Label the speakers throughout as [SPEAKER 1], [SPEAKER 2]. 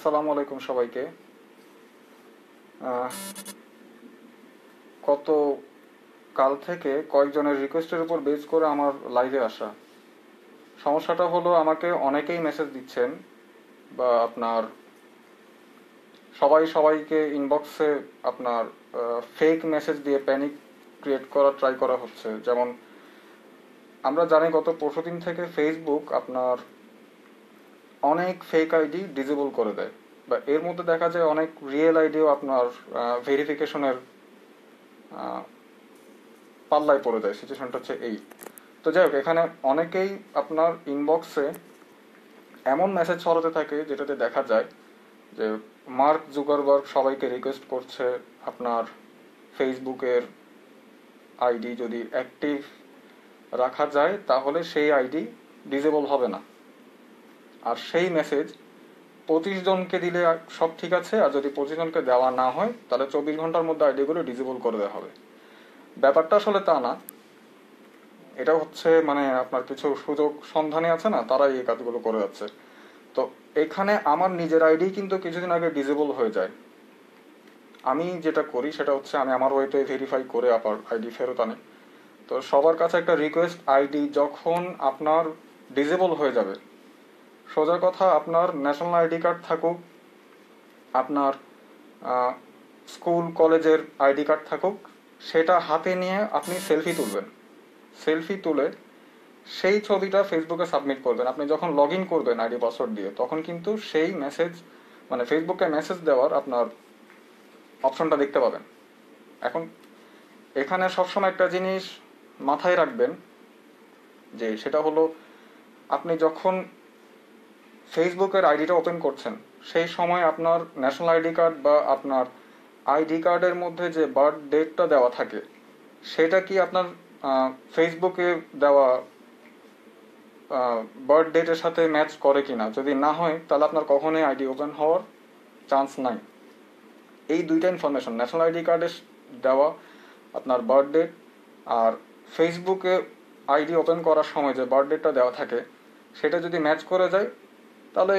[SPEAKER 1] আসসালামু আলাইকুম সবাইকে কত কাল থেকে কয়েকজনের রিকোয়েস্টের উপর বেস করে আমার লাইভে আসা সমস্যাটা হলো আমাকে অনেকেই মেসেজ দিচ্ছেন বা আপনার সবাই সবাইকে ইনবক্সে আপনার ফেক মেসেজ দিয়ে প্যানিক ক্রিয়েট করা ট্রাই করা হচ্ছে যেমন আমরা জানি গত পরশু দিন থেকে ফেসবুক আপনার অনেক ফেক আইডি ডিজেবল করে দেয় বা এর মধ্যে দেখা যায় অনেক রিয়েল আইডিও আপনার ভেরিফিকেশনের পাল্লায় পড়ে দেয় সিচুয়েশনটা হচ্ছে এই তো যাই হোক এখানে অনেকেই আপনার ইনবক্সে এমন মেসেজ ছড়াতে থাকে যেটাতে দেখা যায় যে মার্ক জুগারবার্গ সবাইকে রিকোয়েস্ট করছে আপনার ফেসবুকের আইডি যদি অ্যাক্টিভ রাখা যায় তাহলে সেই আইডি ডিজেবল হবে না আর সেই মেসেজ পঁচিশ জনকে দিলে সব ঠিক আছে আর যদি পঁচিশ জনকে দেওয়া না হয় তাহলে চব্বিশ ঘন্টার মধ্যে আইডিগুলো ডিজেবল করে দেওয়া হবে ব্যাপারটা আসলে তা না এটা হচ্ছে মানে আপনার কিছু সুযোগ সন্ধানে আছে না তারাই এই কাজগুলো করে যাচ্ছে তো এখানে আমার নিজের আইডি কিন্তু কিছুদিন আগে ডিজেবল হয়ে যায় আমি যেটা করি সেটা হচ্ছে আমি আমার ওয়েতে ভেরিফাই করে আবার আইডি ফেরত আনি তো সবার কাছে একটা রিকোয়েস্ট আইডি যখন আপনার ডিজেবল হয়ে যাবে সোজা কথা আপনার ন্যাশনাল আইডি কার্ড থাকুক আপনার স্কুল কলেজের আইডি কার্ড থাকুক সেটা হাতে নিয়ে আপনি সেলফি তুলবেন সেলফি তুলে সেই ছবিটা ফেসবুকে সাবমিট করবেন আপনি যখন লগ ইন করবেন আইডি পাসওয়ার্ড দিয়ে তখন কিন্তু সেই মেসেজ মানে ফেসবুকে মেসেজ দেওয়ার আপনার অপশনটা দেখতে পাবেন এখন এখানে সবসময় একটা জিনিস মাথায় রাখবেন যে সেটা হলো আপনি যখন ফেসবুকের আইডিটা ওপেন করছেন সেই সময় আপনার ন্যাশনাল আইডি কার্ড বা আপনার আইডি কার্ডের মধ্যে যে বার্থ ডেটটা দেওয়া থাকে সেটা কি আপনার ফেসবুকে দেওয়া বার্থ ডেটের সাথে ম্যাচ করে কি না যদি না হয় তাহলে আপনার কখনোই আইডি ওপেন হওয়ার চান্স নাই এই দুইটা ইনফরমেশন ন্যাশনাল আইডি কার্ডে দেওয়া আপনার বার্থ ডেট আর ফেসবুকে আইডি ওপেন করার সময় যে বার্থ ডেটটা দেওয়া থাকে সেটা যদি ম্যাচ করে যায় তাহলে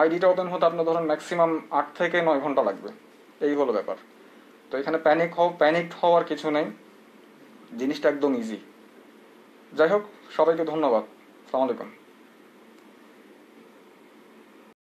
[SPEAKER 1] আইডিটা ওপেন হতে আপনার ধরেন ম্যাক্সিমাম আট থেকে নয় ঘন্টা লাগবে এই হলো ব্যাপার তো এখানে প্যানিক হও প্যানিক হওয়ার কিছু নেই জিনিসটা একদম ইজি যাই হোক সবাইকে ধন্যবাদ সালামালাইকুম